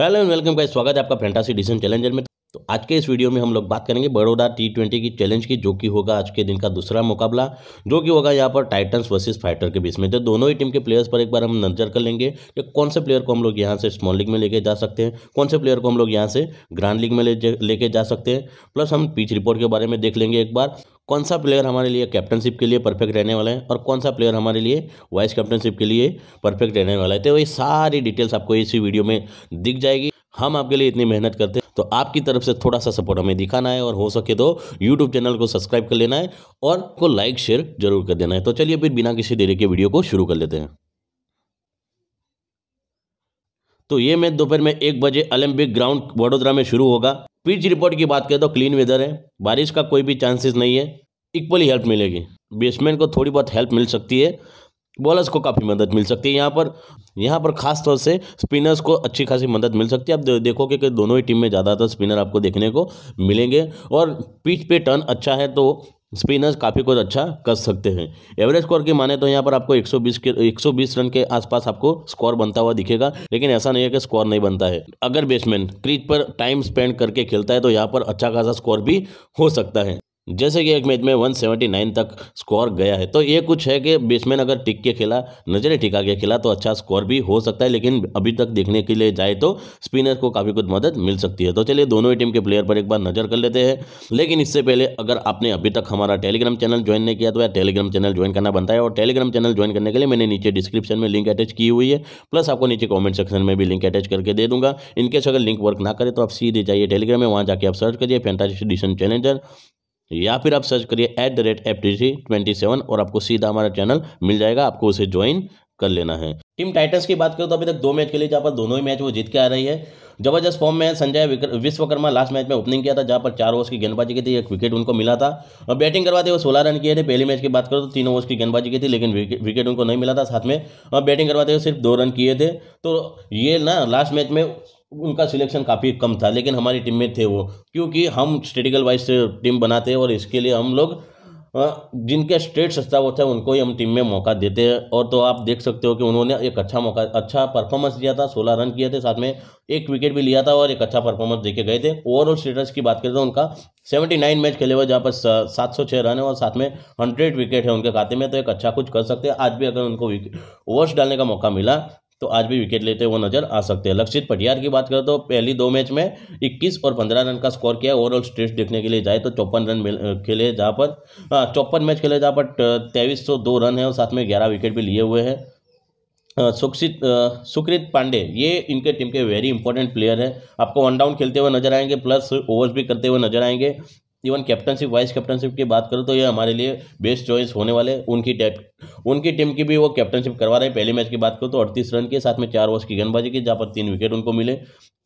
hello and welcome का स्वागत है आपका फैंटासी डिसन चैलेंजर में तो आज के इस वीडियो में हम लोग बात करेंगे बड़ौदा टी ट्वेंटी की चैलेंज की जो कि होगा आज के दिन का दूसरा मुकाबला जो कि होगा यहाँ पर टाइटंस वर्सेस फाइटर के बीच में तो दोनों ही टीम के प्लेयर्स पर एक बार हम नजर कर लेंगे कि कौन से प्लेयर को हम लोग यहाँ से स्मॉल लीग में लेके जा सकते हैं कौन से प्लेयर को हम लोग यहाँ से ग्रांड लीग में लेके जा सकते हैं प्लस हम पिच रिपोर्ट के बारे में देख लेंगे एक बार कौन सा प्लेयर हमारे लिए कैप्टनशिप के लिए परफेक्ट रहने वाला है और कौन सा प्लेयर हमारे लिए वाइस कैप्टनशिप के लिए परफेक्ट रहने वाला है तो ये सारी डिटेल्स आपको इसी वीडियो में दिख जाएगी हम आपके लिए इतनी मेहनत करते हैं तो आपकी तरफ से थोड़ा सा सपोर्ट हमें दिखाना है और हो सके तो यूट्यूब चैनल को सब्सक्राइब कर लेना है और को लाइक शेयर जरूर कर देना है तो चलिए फिर बिना किसी देरी के वीडियो को शुरू कर लेते हैं तो ये मैच दोपहर में एक बजे ओलंपिक ग्राउंड वडोदरा में शुरू होगा पिच रिपोर्ट की बात करें तो क्लीन वेदर है बारिश का कोई भी चांसेस नहीं है इक्वली हेल्प मिलेगी बेसमैन को थोड़ी बहुत हेल्प मिल सकती है बॉलर्स को काफ़ी मदद मिल सकती है यहाँ पर यहाँ पर खास तौर से स्पिनर्स को अच्छी खासी मदद मिल सकती है आप देखोगे कि दोनों ही टीम में ज़्यादातर स्पिनर आपको देखने को मिलेंगे और पिच पे टर्न अच्छा है तो स्पिनर्स काफ़ी कुछ अच्छा कर सकते हैं एवरेज स्कोर की माने तो यहाँ पर आपको 120 के 120 रन के आसपास आपको स्कोर बनता हुआ दिखेगा लेकिन ऐसा नहीं है कि स्कोर नहीं बनता है अगर बैट्समैन क्रीज पर टाइम स्पेंड करके खेलता है तो यहाँ पर अच्छा खासा स्कोर भी हो सकता है जैसे कि एक मैच में 179 तक स्कोर गया है तो ये कुछ है कि बेसमैन अगर टिक के खेला नजरें टिका के खेला तो अच्छा स्कोर भी हो सकता है लेकिन अभी तक देखने के लिए जाए तो स्पिनर को काफ़ी कुछ मदद मिल सकती है तो चलिए दोनों ही टीम के प्लेयर पर एक बार नज़र कर लेते हैं लेकिन इससे पहले अगर आपने अभी तक हमारा टेलीग्राम चैनल ज्वाइन नहीं किया तो यार टेलीग्राम चैनल ज्वाइन करना बनता है और टेलीग्राम चैनल ज्वाइन करने के लिए मैंने नीचे डिस्क्रिप्शन में लिंक अटैच की हुई है प्लस आपको नीचे कॉमेंट सेक्शन में भी लिंक अटैच करके दे दूँगा इनकेस अगर लिंक वर्क ना करें तो आप सीधे जाइए टेलीग्राम में वहाँ जाकर आप सर्च करिए फैंटासी डिशन चैलेंजर या फिर आप सर्च करिए at the rate F T C twenty seven और आपको सीधा हमारा चैनल मिल जाएगा आपको उसे ज्वाइन कर लेना है टीम टाइटंस की बात करें तो अभी तक दो मैच के लिए जहाँ पर दोनों ही मैच वो जीत के आ रही है जबरदस्त फॉर्म में संजय विश्वकर्मा लास्ट मैच में ओपनिंग किया था जहाँ पर चार ओवर्स की गेंदबाजी की थी एक विकेट उनको मिला था और बैटिंग करवाते हुए सोलह रन किए थे पहले मैच की बात करो तो तीन ओवर्स की गेंदबाजी की थी लेकिन विकेट उनको नहीं मिला था साथ में और बैटिंग करवाते हुए सिर्फ दो रन किए थे तो ये ना लास्ट मैच में उनका सिलेक्शन काफ़ी कम था लेकिन हमारी टीम में थे वो क्योंकि हम स्टेटिकल वाइज टीम बनाते हैं और इसके लिए हम लोग जिनके स्टेट सस्ता होता है उनको ही हम टीम में मौका देते हैं और तो आप देख सकते हो कि उन्होंने एक अच्छा मौका अच्छा परफॉर्मेंस दिया था सोलह रन किए थे साथ में एक विकेट भी लिया था और एक अच्छा परफॉर्मेंस देके गए थे ओवरऑल स्टेटस की बात करें तो उनका सेवेंटी नाइन मैच खेले हुए जहाँ पर सात सौ छः रन है और साथ में हंड्रेड विकेट है उनके खाते में तो एक अच्छा कुछ कर सकते हैं आज भी अगर उनको ओवर्स डालने का मौका मिला तो आज भी विकेट लेते हुए नजर आ सकते हैं लक्षित पटियार की बात करें तो पहली दो मैच में 21 और 15 रन का स्कोर किया ओवरऑल स्टेट्स देखने के लिए जाए तो चौपन रन खेले जहाँ पर चौपन मैच खेले जहाँ पर तेईस रन है और साथ में ग्यारह विकेट भी लिए हुए हैं सुखसित सुकृत पांडे ये इनके टीम के वेरी इंपॉर्टेंट प्लेयर है आपको वन डाउन खेलते हुए नजर आएंगे प्लस ओवर्स भी करते हुए नजर आएंगे इवन कैप्टनशिप वाइस कैप्टनशिप की बात करूँ तो ये हमारे लिए बेस्ट चॉइस होने वाले उनकी टैप उनकी टीम की भी वो कैप्टनशिप करवा रहे हैं पहले मैच की बात करूँ तो अड़तीस रन के साथ में चार ओवर्स की गेंदबाजी की जहाँ पर तीन विकेट उनको मिले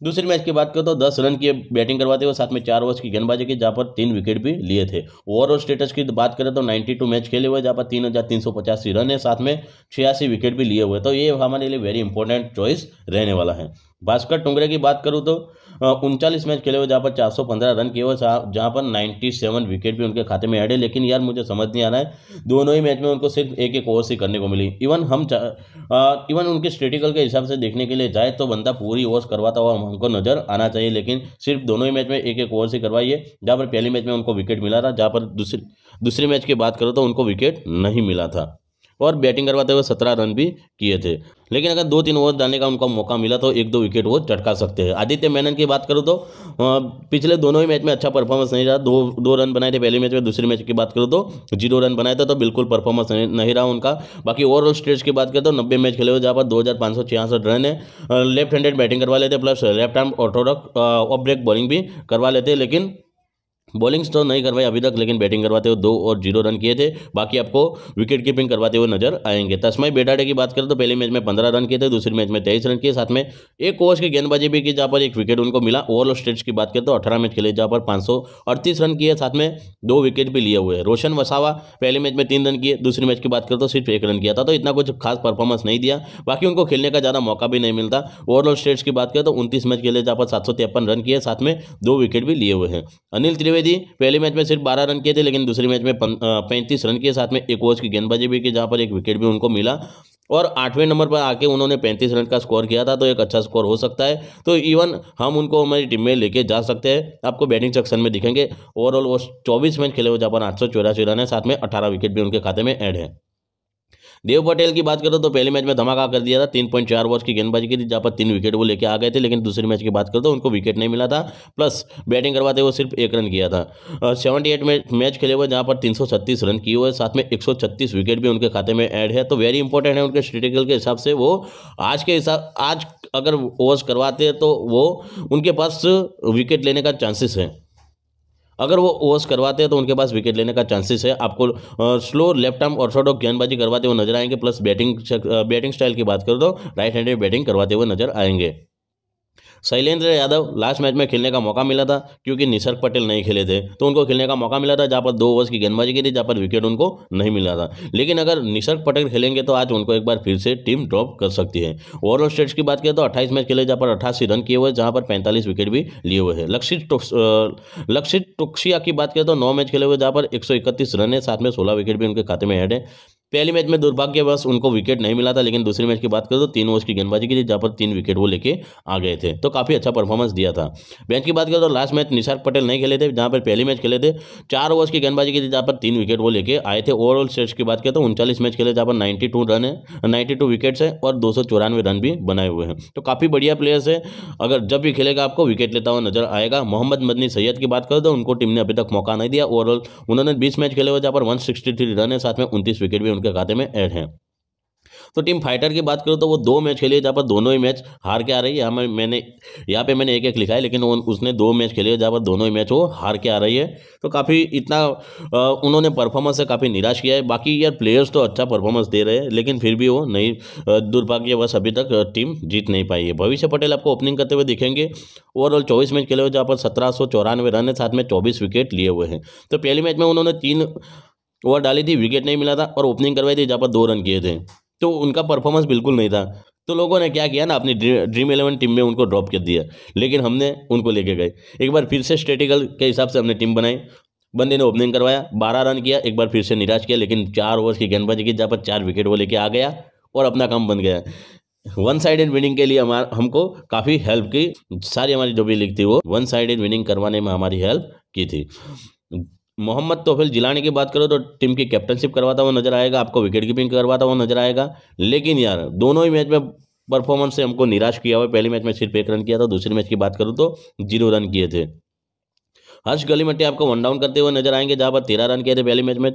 दूसरी मैच की बात करूँ तो दस रन की बैटिंग करवाते हुए साथ में चार ओवर्स की गेंदबाजी की जहाँ पर तीन विकेट भी लिए थे ओवरऑल स्टेटस की बात करें तो नाइन्टी टू मैच खेले हुए जहाँ पर तीन हज़ार तीन सौ पचासी रन है साथ में छियासी विकेट भी लिए हुए तो ये हमारे लिए वेरी इंपॉर्टेंट चॉइस रहने वाला है भास्कर टुंगरे की बात करूँ तो उनचालीस मैच खेले हुए जहाँ पर 415 रन किए हुए जहाँ पर 97 विकेट भी उनके खाते में ऐड है लेकिन यार मुझे समझ नहीं आ रहा है दोनों ही मैच में उनको सिर्फ एक एक ओवर से करने को मिली इवन हम आ, इवन उनके स्ट्रेटिकल के हिसाब से देखने के लिए जाए तो बंदा पूरी ओवर्स करवाता हुआ हमको नजर आना चाहिए लेकिन सिर्फ दोनों ही मैच में एक एक ओवर से करवाई है जहाँ पर पहली मैच में उनको विकेट मिला था जहाँ पर दूसरी दूसरी मैच की बात करो तो उनको विकेट नहीं मिला था और बैटिंग करवाते हुए सत्रह रन भी किए थे लेकिन अगर दो तीन ओवर डालने का उनका मौका मिला तो एक दो विकेट वो चटका सकते हैं आदित्य मैनन की बात करूँ तो पिछले दोनों ही मैच में अच्छा परफॉर्मेंस नहीं रहा दो दो रन बनाए थे पहले मैच में दूसरे मैच की बात करूँ तो जीरो रन बनाए थे तो बिल्कुल परफॉर्मेंस नहीं, रहा उनका बाकी ओवरऑल स्टेज की बात करें तो नब्बे मैच खेले हुए जहाँ पर दो रन है लेफ्ट हैंडेड बैटिंग करवा लेते plus left hand orthodox off break bowling भी करवा लेते लेकिन बॉलिंग्स तो नहीं करवाई अभी तक लेकिन बैटिंग करवाते हुए दो और जीरो रन किए थे बाकी आपको विकेट कीपिंग करवाते हुए नजर आएंगे तस्मय बेटाडे की बात करें तो पहले मैच में पंद्रह रन किए थे दूसरे मैच में तेईस रन किए साथ में एक ओवर की गेंदबाजी भी की जहाँ पर एक विकेट उनको मिला ओवरऑल स्टेट्स की बात करें तो अठारह मैच खेले जहाँ पर पाँच रन किए साथ में दो विकेट भी लिए हुए रोशन वसावा पहले मैच में तीन रन किए दूसरे मैच की बात करें तो सिर्फ एक रन किया था तो इतना कुछ खास परफॉर्मेंस नहीं दिया बाकी उनको खेलने का ज़्यादा मौका भी नहीं मिलता ओवरऑल स्टेट्स की बात करें तो उनतीस मैच खेले जहाँ पर सात रन किए साथ में दो विकेट भी लिए हुए हैं अनिल त्रिवेदी द्विवेदी पहले मैच में सिर्फ बारह रन किए थे लेकिन दूसरे मैच में पैंतीस रन के साथ में एक ओवर की गेंदबाजी भी की जहाँ पर एक विकेट भी उनको मिला और आठवें नंबर पर आके उन्होंने पैंतीस रन का स्कोर किया था तो एक अच्छा स्कोर हो सकता है तो इवन हम उनको हमारी टीम में लेके जा सकते हैं आपको बैटिंग सेक्शन में दिखेंगे ओवरऑल वो चौबीस मैच खेले हुए जहाँ पर आठ रन है साथ में अठारह विकेट भी उनके खाते में ऐड है देव पटेल की बात करें तो पहले मैच में धमाका कर दिया था तीन पॉइंट चार ओवर की गेंदबाजी की थी जहाँ पर तीन विकेट वो लेके आ गए थे लेकिन दूसरे मैच की बात करें तो उनको विकेट नहीं मिला था प्लस बैटिंग करवाते वो सिर्फ एक रन किया था सेवेंटी एट में मैच खेले हुए जहाँ पर तीन रन किए हुए साथ में एक विकेट भी उनके खाते में ऐड है तो वेरी इंपॉर्टेंट है उनके स्ट्रेटिकल के हिसाब से वो आज के हिसाब आज अगर ओवर्स करवाते हैं तो वो उनके पास विकेट लेने का चांसेस है अगर वो ओवर्स करवाते हैं तो उनके पास विकेट लेने का चांसेस है आपको स्लो लेफ्ट आर्म ऑफ गेंदबाजी करवाते हुए नजर आएंगे प्लस बैटिंग बैटिंग स्टाइल की बात करो तो राइट हैंडेड बैटिंग करवाते हुए नजर आएंगे शैलेंद्र यादव लास्ट मैच में खेलने का मौका मिला था क्योंकि निसर्ग पटेल नहीं खेले थे तो उनको खेलने का मौका मिला था जहाँ पर दो ओवर्स की गेंदबाजी की थी जहाँ पर विकेट उनको नहीं मिला था लेकिन अगर निसर्ग पटेल खेलेंगे तो आज उनको एक बार फिर से टीम ड्रॉप कर सकती है ओवरऑल स्टेट्स की बात करें तो अट्ठाईस मैच खेले जहाँ पर अट्ठासी रन किए हुए जहाँ पर पैंतालीस विकेट भी लिए हुए हैं लक्षित लक्षित टोक्सिया की बात करें तो नौ मैच खेले हुए जहाँ पर एक रन है साथ में सोलह विकेट भी उनके खाते में एड है पहले मैच में दुर्भाग्यवश उनको विकेट नहीं मिला था लेकिन दूसरे मैच की बात करें तो तीन ओवर्स की गेंदबाजी की थी जहाँ पर तीन विकेट वो लेके आ गए थे तो काफ़ी अच्छा परफॉर्मेंस दिया था मैच की बात करें तो लास्ट मैच निशार पटेल नहीं खेले थे जहाँ पर पहली मैच खेले थे चार ओवर्स की गेंदबाजी की थी जहाँ पर तीन विकेट वो लेके आए थे ओवरऑल स्टेट्स की बात करें तो उनचालीस मैच खेले जहाँ पर नाइन्टी रन है नाइन्टी विकेट्स हैं और दो रन भी बनाए हुए हैं तो काफ़ी बढ़िया प्लेयर्स है अगर जब भी खेलेगा आपको विकेट लेता हुआ नजर आएगा मोहम्मद मदनी सैयद की बात करें तो उनको टीम ने अभी तक मौका नहीं दिया ओवरऑल उन्होंने बीस मैच खेले हुए जहाँ पर वन रन है साथ में उनतीस विकेट भी उनके खाते में एड है तो टीम फाइटर की बात करूँ तो वो दो मैच खेले जहाँ पर दोनों ही मैच हार के आ रही है यहाँ मैंने यहाँ पे मैंने एक एक लिखा है लेकिन उसने दो मैच खेले जहाँ पर दोनों ही मैच वो हार के आ रही है तो काफ़ी इतना उन्होंने परफॉर्मेंस से काफ़ी निराश किया है बाकी यार प्लेयर्स तो अच्छा परफॉर्मेंस दे रहे हैं लेकिन फिर भी वो नहीं दुर्भाग्यवश अभी तक टीम जीत नहीं पाई है भविष्य पटेल आपको ओपनिंग करते हुए दिखेंगे ओवरऑल चौबीस मैच खेले हुए जहाँ पर सत्रह सौ चौरानवे रन है साथ में चौबीस विकेट लिए हुए हैं तो पहले मैच में उन्होंने तीन ओवर डाली थी विकेट नहीं मिला था और ओपनिंग करवाई थी जहाँ पर दो रन किए थे तो उनका परफॉर्मेंस बिल्कुल नहीं था तो लोगों ने क्या किया ना अपनी ड्रीम इलेवन टीम में उनको ड्रॉप कर दिया लेकिन हमने उनको लेके गए एक बार फिर से स्ट्रेटिकल के हिसाब से हमने टीम बनाई बंदे ने ओपनिंग करवाया बारह रन किया एक बार फिर से निराश किया लेकिन चार ओवर्स की गेंदबाजी की जहाँ पर चार विकेट वो लेके आ गया और अपना काम बन गया वन साइडेड विनिंग के लिए हमार हमको काफ़ी हेल्प की सारी हमारी जो भी लीग थी वो वन साइड विनिंग करवाने में हमारी हेल्प की थी मोहम्मद तोफिल जिलानी की बात करो तो टीम की कैप्टनशिप करवाता हुआ नजर आएगा आपको विकेट कीपिंग करवाता हुआ नजर आएगा लेकिन यार दोनों ही मैच में परफॉर्मेंस से हमको निराश किया हुआ पहले मैच में सिर्फ एक रन किया था दूसरे मैच की बात करूँ तो जीरो रन किए थे हर्ष गलीमट्टी आपको वन डाउन करते हुए नजर आएंगे जहाँ पर तेरह रन किए थे पहले मैच में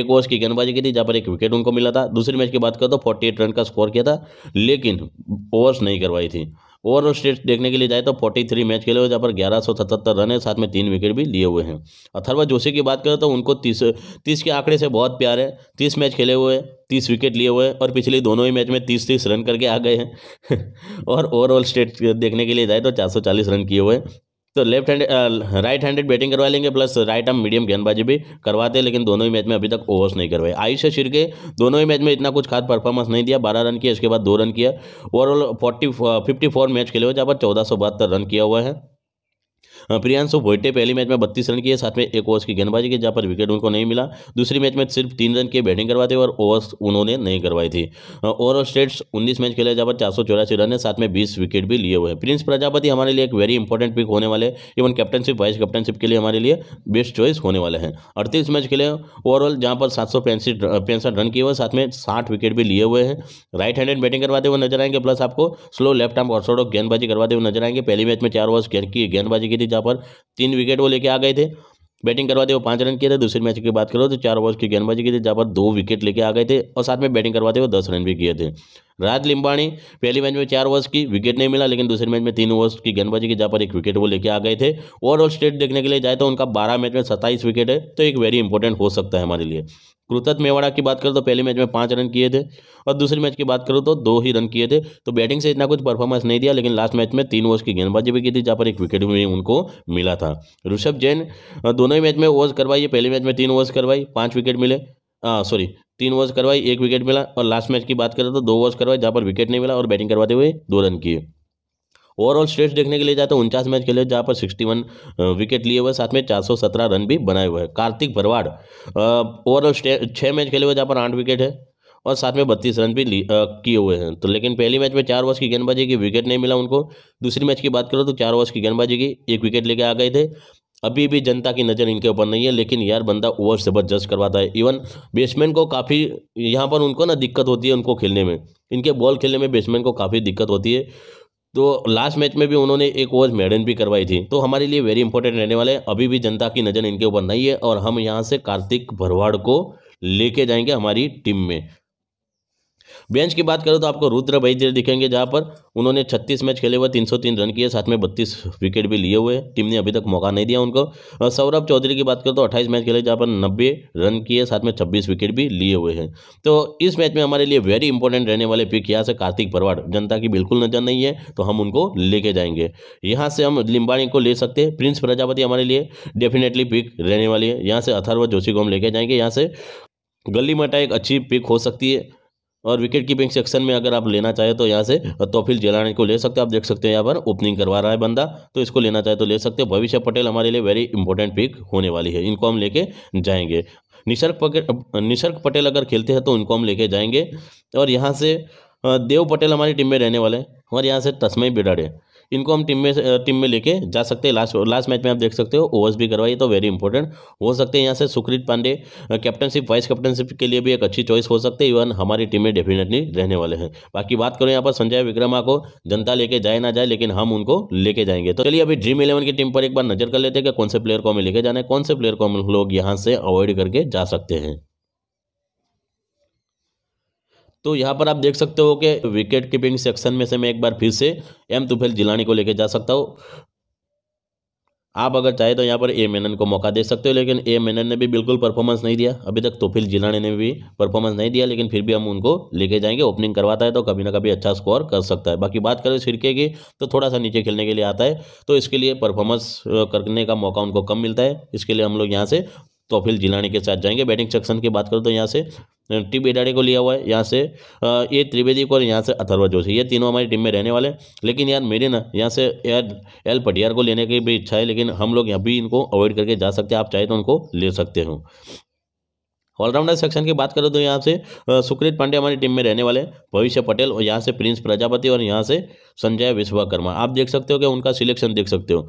एक ओवर्स की गेंदबाजी की थी जहाँ पर एक विकेट उनको मिला था दूसरे मैच की बात करो तो फोर्टी रन का स्कोर किया था लेकिन ओवर्स नहीं करवाई थी ओवरऑल स्टेट्स देखने के लिए जाए तो फोर्टी थ्री मैच खेले हुए जहाँ पर ग्यारह सौ सतहत्तर रन है साथ में तीन विकेट भी लिए हुए हैं अथर्वा जोशी की बात करें तो उनको तीस तीस के आंकड़े से बहुत प्यार है तीस मैच खेले हुए तीस विकेट लिए हुए हैं और पिछले दोनों ही मैच में तीस तीस रन करके आ गए हैं और ओवरऑल स्टेट देखने के लिए जाए तो चार सौ चालीस रन किए हुए तो left hand right handed batting करवा लेंगे प्लस राइट आर्म मीडियम गेंदबाजी भी करवाते हैं लेकिन दोनों ही मैच में अभी तक ओवर्स नहीं करवाए आयुष शिरके के दोनों ही मैच में इतना कुछ खास परफॉर्मेंस नहीं दिया बारह रन किया इसके बाद दो रन किया overall forty fifty four match खेले हुए जहाँ पर चौदह सौ बहत्तर रन किया हुआ है हाँ, प्रियांशु भोटे पहली मैच में बत्तीस रन किए साथ में एक ओवर्स की गेंदबाजी की जहाँ पर विकेट उनको नहीं मिला दूसरी मैच में सिर्फ तीन रन की बैटिंग करवाई थी और ओवर्स उन्होंने नहीं करवाई थी हाँ, ओवरऑल स्टेट्स उन्नीस मैच खेले जहाँ पर चार रन है साथ में बीस विकेट भी लिए हुए प्रिंस प्रजापति हमारे लिए एक वेरी इंपॉर्टेंट पिक होने वाले इवन कैप्टनशिप वाइस कैप्टनशिप के लिए हमारे लिए बेस्ट चॉइस होने वाले हैं अड़तीस मैच खेले ओवरऑल जहाँ पर सात सौ पैंसठ रन किए हुए साथ में साठ विकेट भी लिए हुए हैं राइट हैंडेड बैटिंग करवाते हुए नजर आएंगे प्लस आपको स्लो लेफ्ट आर्म और गेंदबाजी करवाते हुए नजर आएंगे पहली मैच में चार ओवर्स की गेंदबाजी की थी जहाँ पर तीन विकेट वो लेके आ गए थे बैटिंग करवाते वो पाँच रन किए थे दूसरे मैच की बात करो तो चार ओवर्स की गेंदबाजी की थी जहाँ पर दो विकेट लेके आ गए थे और साथ में बैटिंग करवाते वो दस रन भी किए थे राज लिंबाणी पहली मैच में चार ओवर्स की विकेट नहीं मिला लेकिन दूसरे मैच में तीन ओवर्स की गेंदबाजी की जहाँ पर एक विकेट वो लेके आ गए थे ओवरऑल स्टेट देखने के लिए जाए तो उनका बारह मैच में सत्ताईस विकेट है तो एक वेरी इंपॉर्टेंट हो सकता है हमारे लिए कृतत मेवाड़ा की बात करो तो पहले मैच में पाँच रन किए थे और दूसरे मैच की बात करूँ तो दो ही रन किए थे तो बैटिंग से इतना कुछ परफॉर्मेंस नहीं दिया लेकिन लास्ट मैच में तीन ओवर्स की गेंदबाजी भी की थी जहाँ पर एक विकेट भी उनको मिला था ऋषभ जैन दोनों ही मैच में ओवर्स करवाई पहले मैच में तीन ओवर्स करवाई पाँच विकेट मिले सॉरी तीन ओवर्स करवाई एक विकेट मिला और लास्ट मैच की बात करें तो दो ओवर्स करवाई जहाँ पर विकेट नहीं मिला और बैटिंग करवाते हुए दो रन किए ओवरऑल स्टेट्स देखने के लिए जाते तो हैं उनचास मैच खेले जहाँ पर 61 विकेट लिए हुए साथ में 417 रन भी बनाए हुए हैं कार्तिक भरवाड़ ओवरऑल छः मैच खेले हुए जहाँ पर आठ विकेट है और साथ में बत्तीस रन भी किए हुए हैं तो लेकिन पहली मैच में चार ओवर्स की गेंदबाजी की विकेट नहीं मिला उनको दूसरी मैच की बात करो तो चार ओवर्स की गेंदबाजी की एक विकेट लेके आ गए थे अभी भी जनता की नज़र इनके ऊपर नहीं है लेकिन यार बंदा ओवर ज़बरदस्त करवाता है इवन बेट्समैन को काफ़ी यहाँ पर उनको ना दिक्कत होती है उनको खेलने में इनके बॉल खेलने में बेट्समैन को काफ़ी दिक्कत होती है तो लास्ट मैच में भी उन्होंने एक ओवर मेडन भी करवाई थी तो हमारे लिए वेरी इंपॉर्टेंट रहने वाले हैं अभी भी जनता की नज़र इनके ऊपर नहीं है और हम यहाँ से कार्तिक भरवाड़ को लेके जाएंगे हमारी टीम में बेंच की बात करो तो आपको रुद्र वैद्य दिखेंगे जहाँ पर उन्होंने छत्तीस मैच खेले हुए तीन सौ तीन रन किए साथ में बत्तीस विकेट भी लिए हुए टीम ने अभी तक मौका नहीं दिया उनको सौरभ चौधरी की बात करो तो अट्ठाईस मैच खेले जहाँ पर नब्बे रन किए साथ में छब्बीस विकेट भी लिए हुए हैं तो इस मैच में हमारे लिए वेरी इंपॉर्टेंट रहने वाले पिक यहाँ से कार्तिक परवाड़ जनता की बिल्कुल नज़र नहीं है तो हम उनको लेके जाएंगे यहाँ से हम लिम्बाणी को ले सकते हैं प्रिंस प्रजापति हमारे लिए डेफिनेटली पिक रहने वाली है यहाँ से अथर्व जोशी को हम लेके जाएंगे यहाँ से गली मटा एक अच्छी पिक हो सकती है और विकेट कीपिंग सेक्शन में अगर आप लेना चाहे तो यहाँ से तोफिल जेलानी को ले सकते हैं आप देख सकते हैं यहाँ पर ओपनिंग करवा रहा है बंदा तो इसको लेना चाहे तो ले सकते हैं भविष्य पटेल हमारे लिए वेरी इंपॉर्टेंट पिक होने वाली है इनको हम लेके जाएंगे निसर्ग पके निसर्ग पटेल अगर खेलते हैं तो उनको हम लेके जाएंगे और यहाँ से देव पटेल हमारी टीम में रहने वाले हैं और यहाँ से तस्मय बिडाड़े इनको हम टीम में टीम में लेके जा सकते हैं लास्ट लास्ट मैच में आप देख सकते हो ओवर्स भी करवाई तो वेरी इंपॉर्टेंट हो सकते हैं यहाँ से Sukrit Pandey captainship vice captainship के लिए भी एक अच्छी चॉइस हो सकती है इवन हमारी टीम में डेफिनेटली रहने वाले हैं बाकी बात करें यहाँ पर संजय विक्रमा को जनता लेके जाए ना जाए लेकिन हम उनको लेके जाएंगे तो चलिए अभी ड्रीम इलेवन की टीम पर एक बार नजर कर लेते हैं कि कौन से प्लेयर को हमें लेके जाना है कौन से प्लेयर को हम लोग यहाँ से अवॉइड करके जा सकते हैं तो यहाँ पर आप देख सकते हो कि विकेट कीपिंग सेक्शन में से मैं एक बार फिर से एम तुफेल जिलानी को लेके जा सकता हूँ आप अगर चाहे तो यहाँ पर ए मेनन को मौका दे सकते हो लेकिन ए मेनन ने भी बिल्कुल परफॉर्मेंस नहीं दिया अभी तक तोफिल जिलाने ने भी परफॉर्मेंस नहीं दिया लेकिन फिर भी हम उनको लेके जाएंगे ओपनिंग करवाता है तो कभी ना कभी अच्छा स्कोर कर सकता है बाकी बात करें सिरके की तो थोड़ा सा नीचे खेलने के लिए आता है तो इसके लिए परफॉर्मेंस करने का मौका उनको कम मिलता है इसके लिए हम लोग यहाँ से तोफिल जिलानी के साथ जाएंगे बैटिंग सेक्शन की बात करें तो यहाँ से टी बेडाड़ी को लिया हुआ है यहाँ से ये त्रिवेदी को और यहाँ से अथर्व जोशी ये तीनों हमारी टीम में रहने वाले हैं लेकिन यार मेरे ना यहाँ से यार एल पटियार को लेने की भी इच्छा है लेकिन हम लोग अभी इनको अवॉइड करके जा सकते हैं आप चाहे तो उनको ले सकते हो ऑलराउंडर सेक्शन की बात करें तो यहाँ से सुकृत पांडे हमारी टीम में रहने वाले भविष्य पटेल और यहाँ से प्रिंस प्रजापति और यहाँ से संजय विश्वकर्मा आप देख सकते हो कि उनका सिलेक्शन देख सकते हो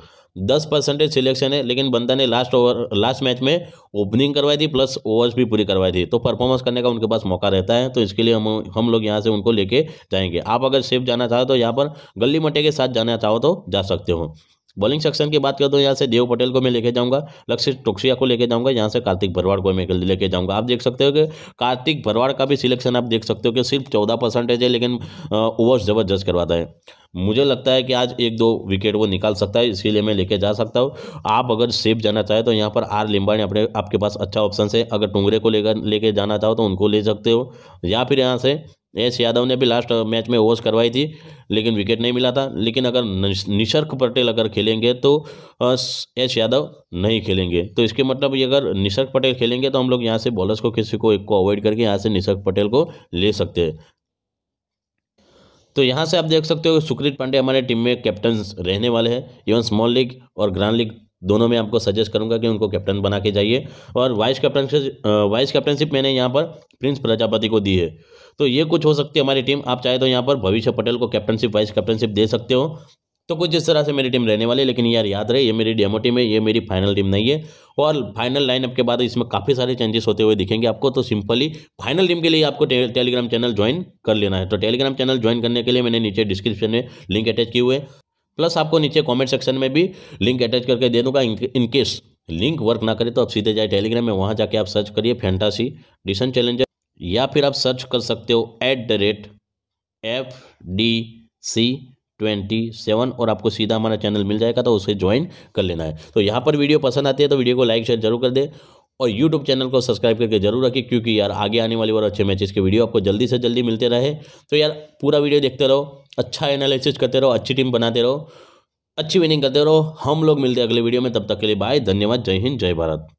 दस परसेंटेज सिलेक्शन है लेकिन बंदा ने लास्ट ओवर लास्ट मैच में ओपनिंग करवाई थी प्लस ओवर्स भी पूरी करवाई थी तो परफॉर्मेंस करने का उनके पास मौका रहता है तो इसके लिए हम हम लोग यहाँ से उनको लेके जाएंगे आप अगर सेफ जाना चाहो तो यहाँ पर गली मटे के साथ जाना चाहो तो जा सकते हो बॉलिंग सेक्शन की बात कर तो यहाँ से देव पटेल को मैं लेके जाऊंगा लक्ष्य टोक्सिया को लेके जाऊंगा यहाँ से कार्तिक भरवाड़ को मैं लेके जाऊंगा आप देख सकते हो कि कार्तिक भरवाड़ का भी सिलेक्शन आप देख सकते हो कि सिर्फ चौदह परसेंटेज है लेकिन ओवर्स ज़बरदस्त करवाता है मुझे लगता है कि आज एक दो विकेट वो निकाल सकता है इसीलिए मैं लेके जा सकता हूँ आप अगर सेफ जाना चाहे तो यहाँ पर आर लिम्बाणी अपने आपके पास अच्छा ऑप्शन है अगर टुंगरे को लेकर लेके जाना चाहो तो उनको ले सकते हो या फिर यहाँ से एस यादव ने भी लास्ट मैच में ओवर्स करवाई थी लेकिन विकेट नहीं मिला था लेकिन अगर निशर्क पटेल अगर खेलेंगे तो एस यादव नहीं खेलेंगे तो इसके मतलब ये अगर निशर्क पटेल खेलेंगे तो हम लोग यहाँ से बॉलर्स को किसी को एक को अवॉइड करके यहाँ से निशर्क पटेल को ले सकते हैं तो यहाँ से आप देख सकते हो सुकृत पांडे हमारे टीम में कैप्टन रहने वाले हैं इवन स्मॉल लीग और ग्रांड लीग दोनों में आपको सजेस्ट करूंगा कि उनको कैप्टन बना के जाइए और वाइस कैप्टनशिप वाइस कैप्टनशिप मैंने यहाँ पर प्रिंस प्रजापति को दी है तो ये कुछ हो सकती है हमारी टीम आप चाहे तो यहाँ पर भविष्य पटेल को कैप्टनशिप वाइस कैप्टनशिप दे सकते हो तो कुछ इस तरह से मेरी टीम रहने वाली है लेकिन यार याद रहे ये मेरी डेमो टीम है ये मेरी फाइनल टीम नहीं है और फाइनल लाइनअप के बाद इसमें काफ़ी सारे चेंजेस होते हुए दिखेंगे आपको तो सिंपली फाइनल टीम के लिए आपको टे, टेलीग्राम चैनल ज्वाइन कर लेना है तो टेलीग्राम चैनल ज्वाइन करने के लिए मैंने नीचे डिस्क्रिप्शन में लिंक अटैच किए हुए प्लस आपको नीचे कॉमेंट सेक्शन में भी लिंक अटैच करके दे दूंगा इनकेस लिंक वर्क ना करे तो आप सीधे जाए टेलीग्राम में वहाँ जाके आप सर्च करिए फैंटासी डिसन चैलेंजर या फिर आप सर्च कर सकते हो at the rate F D C twenty seven और आपको सीधा हमारा चैनल मिल जाएगा तो उसे ज्वाइन कर लेना है तो यहाँ पर वीडियो पसंद आती है तो वीडियो को लाइक शेयर जरूर कर दे और यूट्यूब चैनल को सब्सक्राइब करके जरूर रखें क्योंकि यार आगे आने वाली और अच्छे मैचेस के वीडियो आपको जल्दी से जल्दी मिलते रहे तो यार पूरा वीडियो देखते रहो अच्छा एनालिसिस करते रहो अच्छी टीम बनाते रहो अच्छी विनिंग करते रहो हम लोग मिलते हैं अगले वीडियो में तब तक के लिए बाय धन्यवाद जय हिंद जय भारत